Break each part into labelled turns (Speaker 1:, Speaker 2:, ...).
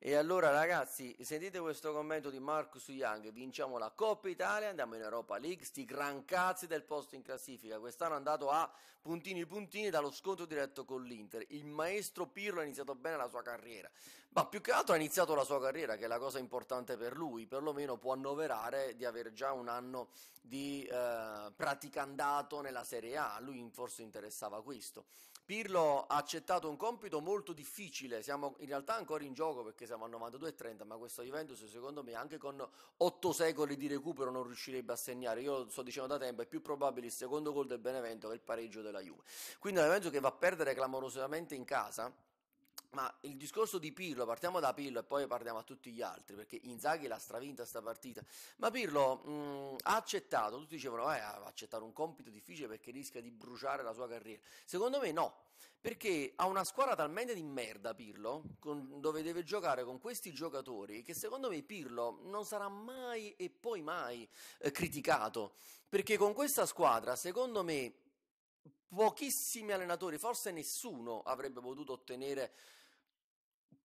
Speaker 1: E allora ragazzi, sentite questo commento di Marcus Young, vinciamo la Coppa Italia, andiamo in Europa League, sti gran cazzi del posto in classifica, quest'anno è andato a puntini puntini dallo scontro diretto con l'Inter, il maestro Pirlo ha iniziato bene la sua carriera, ma più che altro ha iniziato la sua carriera che è la cosa importante per lui, perlomeno può annoverare di aver già un anno di eh, praticandato nella Serie A, a lui forse interessava questo, Pirlo ha accettato un compito molto difficile, siamo in realtà ancora in gioco perché siamo al 92-30, ma questa Juventus secondo me anche con 8 secoli di recupero non riuscirebbe a segnare, io lo sto dicendo da tempo, è più probabile il secondo gol del Benevento che il pareggio della Juve. Quindi la Juventus che va a perdere clamorosamente in casa, ma il discorso di Pirlo, partiamo da Pirlo e poi parliamo a tutti gli altri, perché Inzaghi l'ha stravinta sta partita. Ma Pirlo mh, mm, ha accettato, tutti dicevano, eh, ha accettato un compito difficile perché rischia di bruciare la sua carriera. Secondo me no, perché ha una squadra talmente di merda Pirlo, con, dove deve giocare con questi giocatori, che secondo me Pirlo non sarà mai e poi mai eh, criticato. Perché con questa squadra, secondo me, pochissimi allenatori, forse nessuno avrebbe potuto ottenere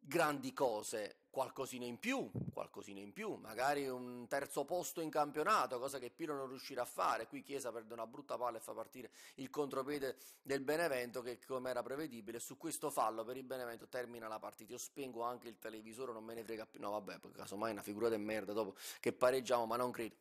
Speaker 1: grandi cose, qualcosina in più, qualcosina in più, magari un terzo posto in campionato, cosa che Piro non riuscirà a fare. Qui Chiesa perde una brutta palla e fa partire il contropiede del Benevento che come era prevedibile su questo fallo per il Benevento termina la partita. Io spengo anche il televisore, non me ne frega più. No, vabbè, casomai è una figura di merda dopo che pareggiamo, ma non credo.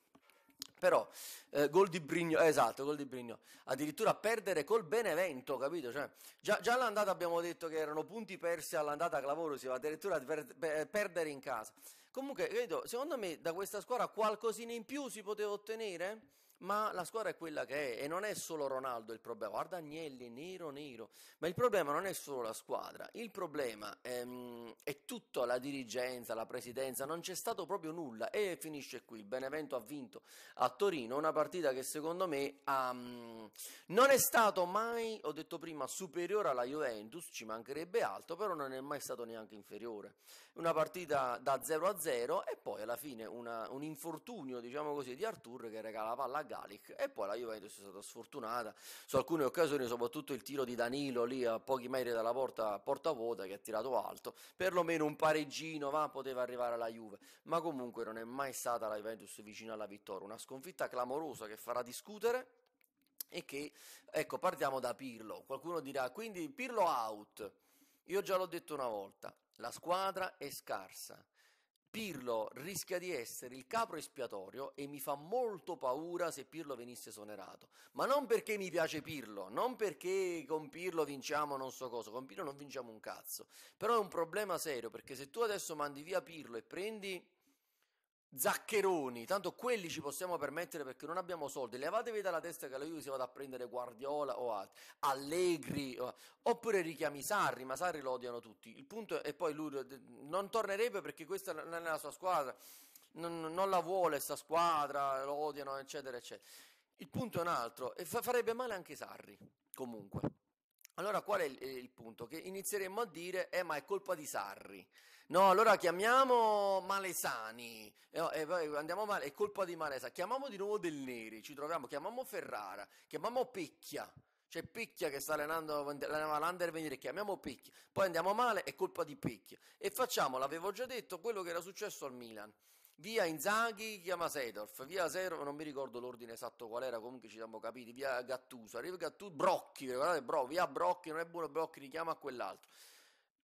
Speaker 1: Però eh, gol di Brigno, eh, esatto, gol di Brigno, addirittura perdere col Benevento, capito? Cioè, già, già, all'andata abbiamo detto che erano punti persi all'andata clamorosi, ma addirittura per, per, eh, perdere in casa. Comunque, credo, secondo me da questa squadra qualcosina in più si poteva ottenere? ma la squadra è quella che è e non è solo Ronaldo il problema, guarda Agnelli, nero, nero, ma il problema non è solo la squadra, il problema è, ehm, è tutta la dirigenza, la presidenza, non c'è stato proprio nulla e finisce qui, il Benevento ha vinto a Torino una partita che secondo me um, non è stato mai, ho detto prima, superiore alla Juventus, ci mancherebbe altro, però non è mai stato neanche inferiore, una partita da 0 a 0 e poi alla fine una, un infortunio, diciamo così, di Artur che regala palla a Galic e poi la Juventus è stata sfortunata su alcune occasioni soprattutto il tiro di Danilo lì a pochi metri dalla porta, porta vuota che ha tirato alto perlomeno un pareggino ma poteva arrivare alla Juve ma comunque non è mai stata la Juventus vicina alla vittoria una sconfitta clamorosa che farà discutere e che ecco partiamo da Pirlo qualcuno dirà quindi Pirlo out io già l'ho detto una volta la squadra è scarsa Pirlo rischia di essere il capro espiatorio e mi fa molto paura se Pirlo venisse esonerato. Ma non perché mi piace Pirlo, non perché con Pirlo vinciamo non so cosa, con Pirlo non vinciamo un cazzo. Però è un problema serio perché se tu adesso mandi via Pirlo e prendi Zaccheroni, tanto quelli ci possiamo permettere perché non abbiamo soldi, levatevi dalla testa che la Juve si vada a prendere Guardiola o altri, Allegri, oppure richiami Sarri, ma Sarri lo odiano tutti, il punto è poi lui non tornerebbe perché questa non è la sua squadra, non, non la vuole questa squadra, lo odiano eccetera eccetera, il punto è un altro e farebbe male anche Sarri comunque. Allora qual è il, il punto? Che inizieremmo a dire, eh ma è colpa di Sarri. No, allora chiamiamo Malesani e eh, oh, eh, poi andiamo male, è colpa di Malesani. Chiamiamo di nuovo Del Neri, ci troviamo, chiamiamo Ferrara, chiamiamo Picchia. C'è Picchia che sta allenando l'Under venire, chiamiamo Picchia. Poi andiamo male, è colpa di Picchia. E facciamo, l'avevo già detto, quello che era successo al Milan. Via Inzaghi chiama Sedorf, via Sedorf, non mi ricordo l'ordine esatto qual era, comunque ci siamo capiti, via Gattuso, arriva Gattuso, Brocchi, guardate, bro, via Brocchi, non è buono Brocchi, richiama a quell'altro.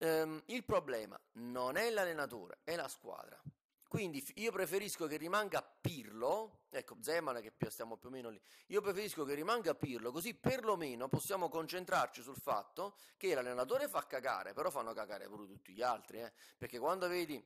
Speaker 1: Ehm, il problema non è l'allenatore, è la squadra. Quindi io preferisco che rimanga Pirlo, ecco Zeman che stiamo più o meno lì, io preferisco che rimanga Pirlo così perlomeno possiamo concentrarci sul fatto che l'allenatore fa cagare, però fanno cagare pure tutti gli altri, eh? perché quando vedi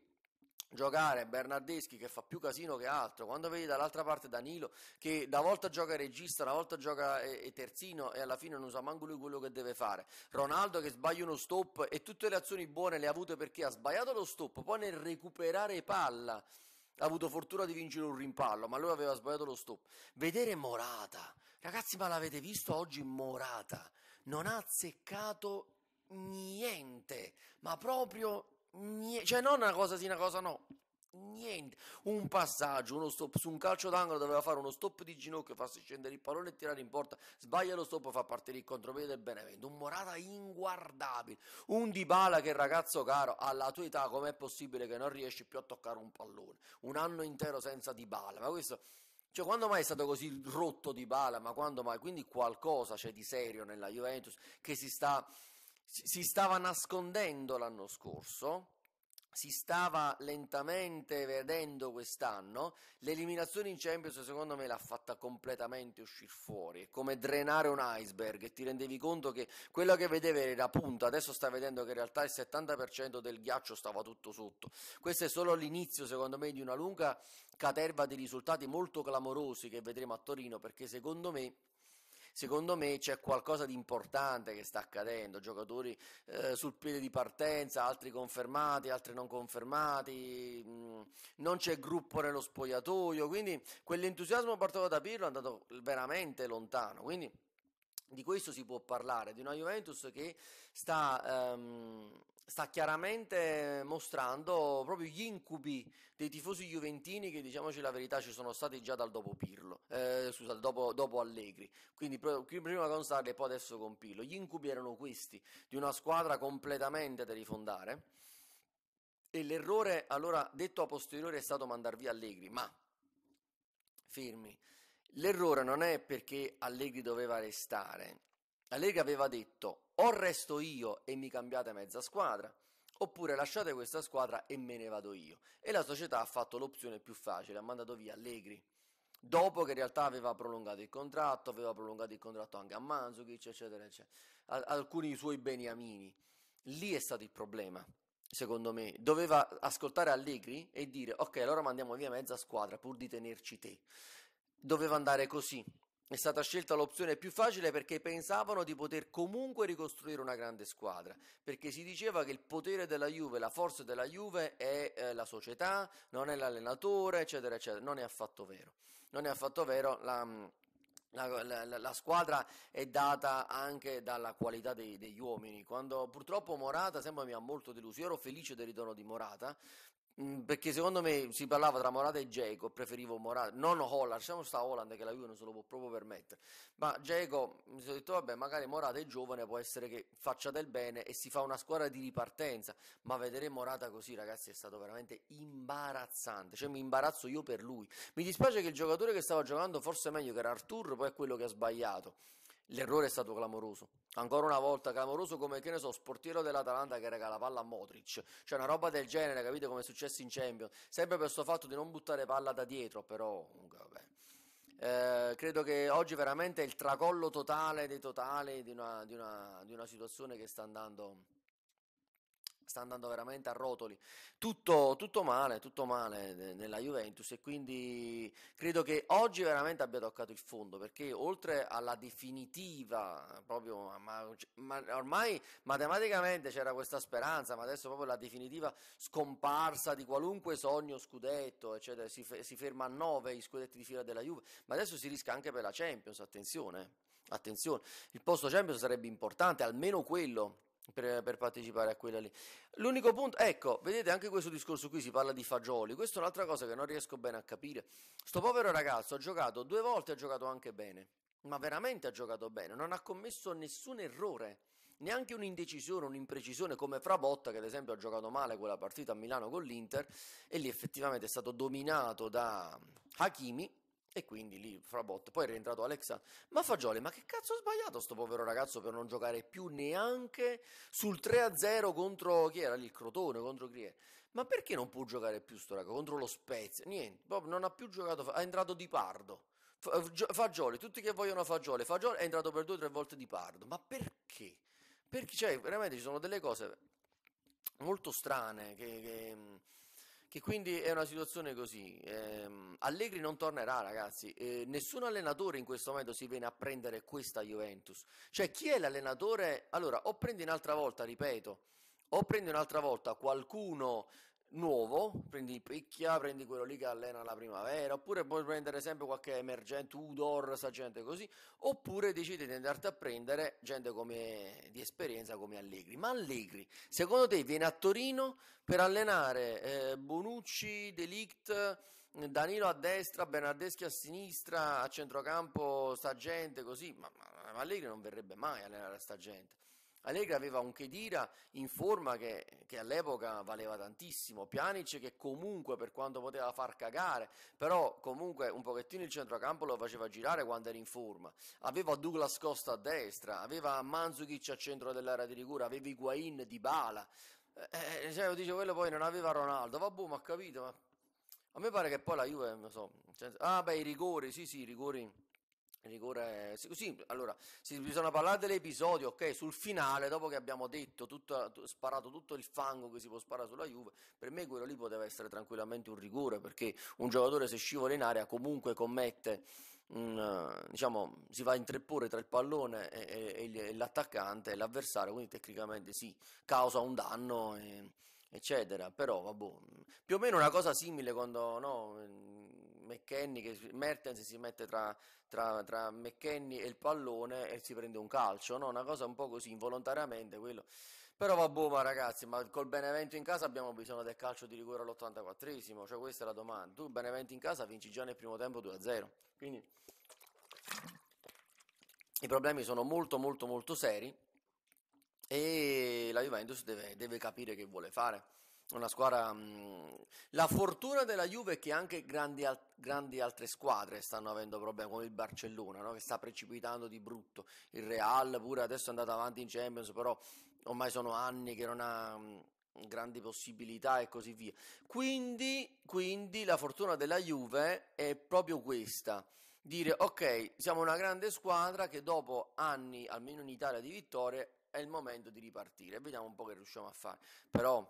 Speaker 1: giocare Bernardeschi che fa più casino che altro, quando vedi dall'altra parte Danilo che da volta gioca regista, una volta gioca e terzino e alla fine non sa manco lui quello che deve fare, Ronaldo che sbaglia uno stop e tutte le azioni buone le ha avute perché ha sbagliato lo stop, poi nel recuperare palla ha avuto fortuna di vincere un rimpallo, ma lui aveva sbagliato lo stop. Vedere Morata, ragazzi ma l'avete visto oggi Morata, non ha azzeccato niente, ma proprio Niente, cioè non una cosa sì, una cosa no. Niente, un passaggio, uno stop su un calcio d'angolo doveva fare uno stop di ginocchio, farsi scendere il pallone e tirare in porta. Sbaglia lo stop, fa partire il contropiede del Benevento. Un Morata inguardabile, un Dybala che ragazzo caro, alla tua età com'è possibile che non riesci più a toccare un pallone? Un anno intero senza Dybala, ma questo cioè, quando mai è stato così rotto di bala? Ma quando mai? Quindi qualcosa c'è di serio nella Juventus che si sta si stava nascondendo l'anno scorso, si stava lentamente vedendo quest'anno, l'eliminazione in Champions secondo me l'ha fatta completamente uscire fuori, è come drenare un iceberg e ti rendevi conto che quello che vedevi era punta, adesso stai vedendo che in realtà il 70% del ghiaccio stava tutto sotto. Questo è solo l'inizio secondo me di una lunga caterva di risultati molto clamorosi che vedremo a Torino perché secondo me secondo me c'è qualcosa di importante che sta accadendo, giocatori eh, sul piede di partenza, altri confermati, altri non confermati, mm, non c'è gruppo nello spogliatoio, quindi quell'entusiasmo partito da Pirlo è andato veramente lontano, quindi di questo si può parlare, di una Juventus che sta, ehm, sta, chiaramente mostrando proprio gli incubi dei tifosi juventini che, diciamoci la verità, ci sono stati già dal dopo Pirlo, eh, scusate, dopo, dopo, Allegri, quindi prima con Sarri e poi adesso con Pirlo. Gli incubi erano questi, di una squadra completamente da rifondare e l'errore, allora, detto a posteriori è stato mandar via Allegri, ma fermi, L'errore non è perché Allegri doveva restare. Allegri aveva detto o resto io e mi cambiate mezza squadra, oppure lasciate questa squadra e me ne vado io. E la società ha fatto l'opzione più facile, ha mandato via Allegri. Dopo che in realtà aveva prolungato il contratto, aveva prolungato il contratto anche a Manzukic, eccetera, eccetera, a, alcuni suoi beniamini. Lì è stato il problema, secondo me. Doveva ascoltare Allegri e dire, ok, allora mandiamo via mezza squadra pur di tenerci te doveva andare così. È stata scelta l'opzione più facile perché pensavano di poter comunque ricostruire una grande squadra, perché si diceva che il potere della Juve, la forza della Juve è eh, la società, non è l'allenatore, eccetera, eccetera. Non è affatto vero. Non è affatto vero la... Mm, la, la, la, squadra è data anche dalla qualità dei, degli uomini. Quando purtroppo Morata, sempre mi ha molto deluso, io ero felice del ritorno di Morata, Mm, perché secondo me si parlava tra Morata e Geco, preferivo Morata, non Holland, siamo sta Holland che la Juve non se lo può proprio permettere, ma Geco mi sono detto vabbè magari Morata è giovane, può essere che faccia del bene e si fa una squadra di ripartenza, ma vedere Morata così ragazzi è stato veramente imbarazzante, cioè mi imbarazzo io per lui, mi dispiace che il giocatore che stava giocando forse meglio che era Artur poi è quello che ha sbagliato, L'errore è stato clamoroso, ancora una volta clamoroso come, che ne so, sportiero dell'Atalanta che regala palla a Modric, cioè una roba del genere, capite come è successo in Champions, sempre per questo fatto di non buttare palla da dietro, però comunque vabbè. Eh, credo che oggi veramente è il tracollo totale dei totali di una, di una, di una situazione che sta andando sta andando veramente a rotoli. Tutto, tutto male, tutto male eh, nella Juventus e quindi credo che oggi veramente abbia toccato il fondo perché oltre alla definitiva, proprio ma, ma, ormai matematicamente c'era questa speranza, ma adesso proprio la definitiva scomparsa di qualunque sogno scudetto, eccetera, si, si ferma a nove i scudetti di fila della Juve, ma adesso si rischia anche per la Champions, attenzione, eh, attenzione, il posto Champions sarebbe importante, almeno quello per, per, partecipare a quella lì. L'unico punto, ecco, vedete anche questo discorso qui si parla di fagioli, questa è un'altra cosa che non riesco bene a capire. Sto povero ragazzo ha giocato due volte, ha giocato anche bene, ma veramente ha giocato bene, non ha commesso nessun errore, neanche un'indecisione, un'imprecisione come Frabotta che ad esempio ha giocato male quella partita a Milano con l'Inter e lì effettivamente è stato dominato da Hakimi e quindi lì fra Frabot, poi è rientrato Alexandro. Ma Fagioli, ma che cazzo ha sbagliato sto povero ragazzo per non giocare più neanche sul 3-0 contro chi era lì, il Crotone, contro Grie. Ma perché non può giocare più sto ragazzo? Contro lo Spezia? Niente, Bob non ha più giocato, è entrato Di Pardo. Fagioli, tutti che vogliono Fagioli, Fagioli è entrato per due o tre volte Di Pardo. Ma perché? Perché, cioè, veramente ci sono delle cose molto strane che, che che quindi è una situazione così. Ehm, Allegri non tornerà, ragazzi. Eh, nessun allenatore in questo momento si viene a prendere questa Juventus. Cioè, chi è l'allenatore? Allora, o prendi un'altra volta, ripeto, o prendi un'altra volta qualcuno nuovo, prendi il picchia, prendi quello lì che allena la primavera, oppure puoi prendere sempre qualche emergente, Udor, sa gente così, oppure decidi di andarti a prendere gente come, di esperienza come Allegri. Ma Allegri, secondo te viene a Torino per allenare eh, Bonucci, Delict, Danilo a destra, Bernardeschi a sinistra, a centrocampo sta gente così, ma, ma, Allegri non verrebbe mai a allenare sta gente. Allegri aveva un Chedira in forma che, che all'epoca valeva tantissimo, Pjanic che comunque per quanto poteva far cagare, però comunque un pochettino il centrocampo lo faceva girare quando era in forma, aveva Douglas Costa a destra, aveva Manzukic a centro dell'area di rigura, aveva Higuain di Bala, eh, eh, cioè, dice quello poi non aveva Ronaldo, vabbè boh, ma ho capito, ma a me pare che poi la Juve, non so, senso, cioè, ah beh i rigori, sì sì i rigori Rigore, sì, sì, allora, sì, bisogna parlare dell'episodio, ok? Sul finale, dopo che abbiamo detto, tutto, sparato tutto il fango che si può sparare sulla Juve, per me quello lì poteva essere tranquillamente un rigore, perché un giocatore se scivola in area comunque commette, un, diciamo, si va a intreppore tra il pallone e, e, e l'attaccante e l'avversario, quindi tecnicamente sì, causa un danno e, eccetera, però vabbè, più o meno una cosa simile quando no, McKenny, che Mertens si mette tra, tra, tra McKenny e il pallone e si prende un calcio, no? una cosa un po' così involontariamente quello. Però vabbè, ma ragazzi, ma col Benevento in casa abbiamo bisogno del calcio di rigore all'84esimo, cioè questa è la domanda. Tu Benevento in casa vinci già nel primo tempo 2-0, quindi i problemi sono molto molto molto seri e la Juventus deve, deve capire che vuole fare. Una squadra. Mh, la fortuna della Juve è che anche grandi, al, grandi altre squadre stanno avendo problemi, come il Barcellona, no? che sta precipitando di brutto. Il Real pure adesso è andato avanti in Champions, però ormai sono anni che non ha. Mh, grandi possibilità e così via. Quindi, quindi, la fortuna della Juve è proprio questa. Dire ok, siamo una grande squadra che dopo anni, almeno in Italia, di vittorie è il momento di ripartire. Vediamo un po' che riusciamo a fare. Però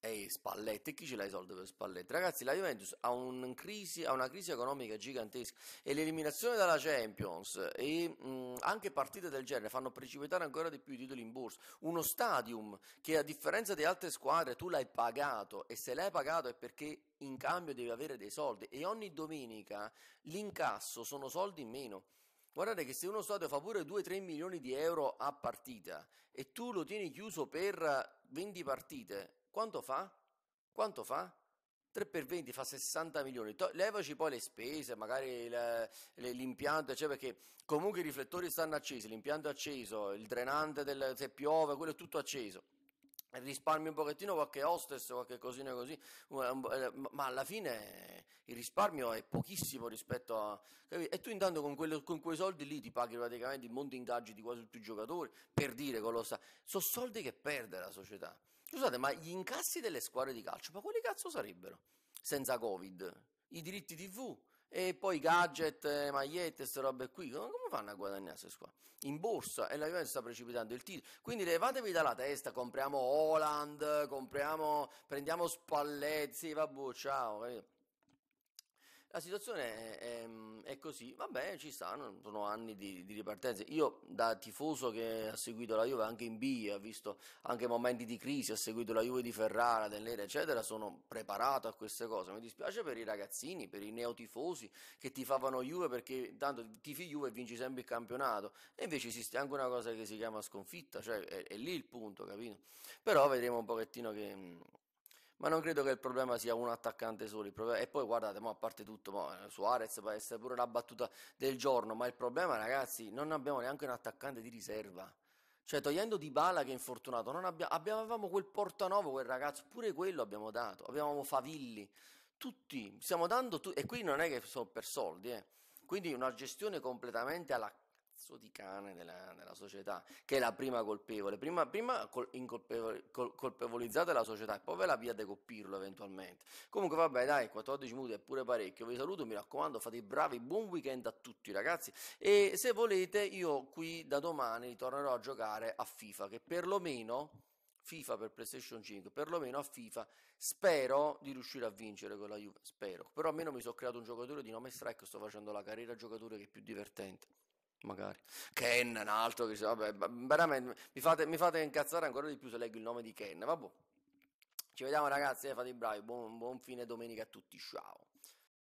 Speaker 1: Ehi, Spalletti, chi ce l'ha i soldi per Spalletti? Ragazzi, la Juventus ha, un crisi, ha, una crisi economica gigantesca e l'eliminazione dalla Champions e mh, anche partite del genere fanno precipitare ancora di più i titoli in borsa. Uno stadium che a differenza di altre squadre tu l'hai pagato e se l'hai pagato è perché in cambio devi avere dei soldi e ogni domenica l'incasso sono soldi in meno. Guardate che se uno stadio fa pure 2-3 milioni di euro a partita e tu lo tieni chiuso per 20 partite, quanto fa? Quanto fa? 3 per 20 fa 60 milioni, to- levaci poi le spese, magari le, le, l'impianto, cioè perché comunque i riflettori stanno accesi, l'impianto è acceso, il drenante del, se piove, quello è tutto acceso risparmi un pochettino qualche hostess, qualche cosina così, eh, ma alla fine il risparmio è pochissimo rispetto a... Capito? E tu intanto con, quello, con, quei soldi lì ti paghi praticamente il monte ingaggi di quasi tutti i giocatori, per dire cosa sta. Sono soldi che perde la società. Scusate, ma gli incassi delle squadre di calcio, ma quali cazzo sarebbero senza Covid? I diritti TV, e poi gadget, eh, magliette, queste robe qui, come fanno a guadagnare qua? In borsa e la Juventus sta precipitando il titolo. Quindi levatevi dalla testa, compriamo Holland, compriamo, prendiamo Spalletti, vabbè, ciao. Capito? La situazione è, è, è così, va bene, ci stanno, sono anni di, di, ripartenze. Io da tifoso che ha seguito la Juve anche in B, ha visto anche momenti di crisi, ha seguito la Juve di Ferrara, dell'era, eccetera, sono preparato a queste cose. Mi dispiace per i ragazzini, per i neotifosi che tifavano Juve perché tanto tifi Juve e vinci sempre il campionato. E invece esiste anche una cosa che si chiama sconfitta, cioè è, è lì il punto, capito? Però vedremo un pochettino che ma non credo che il problema sia un attaccante solo. Problema... E poi guardate, a parte tutto, mo, Suarez può essere pure la battuta del giorno, ma il problema ragazzi, non abbiamo neanche un attaccante di riserva. Cioè, togliendo Di Bala che è infortunato, non abbia... avevamo quel Portanovo, quel ragazzo, pure quello abbiamo dato, avevamo Favilli, tutti, stiamo dando, tu... e qui non è che sono per soldi, eh. quindi una gestione completamente alla cazzo di cane della, della società, che è la prima colpevole. Prima, prima col, col, colpevolizzate la società e poi ve la via a decoppirlo eventualmente. Comunque vabbè dai, 14 minuti è pure parecchio, vi saluto, mi raccomando fate i bravi, buon weekend a tutti ragazzi e se volete io qui da domani tornerò a giocare a FIFA, che perlomeno... FIFA per PlayStation 5, perlomeno a FIFA spero di riuscire a vincere con la Juve, spero, però almeno mi sono creato un giocatore di nome Strike, sto facendo la carriera giocatore che è più divertente magari. Ken, un altro che vabbè, veramente, mi fate, mi fate, incazzare ancora di più se leggo il nome di Ken, vabbè. Ci vediamo ragazzi, eh, fate i bravi, buon, buon fine domenica a tutti, ciao.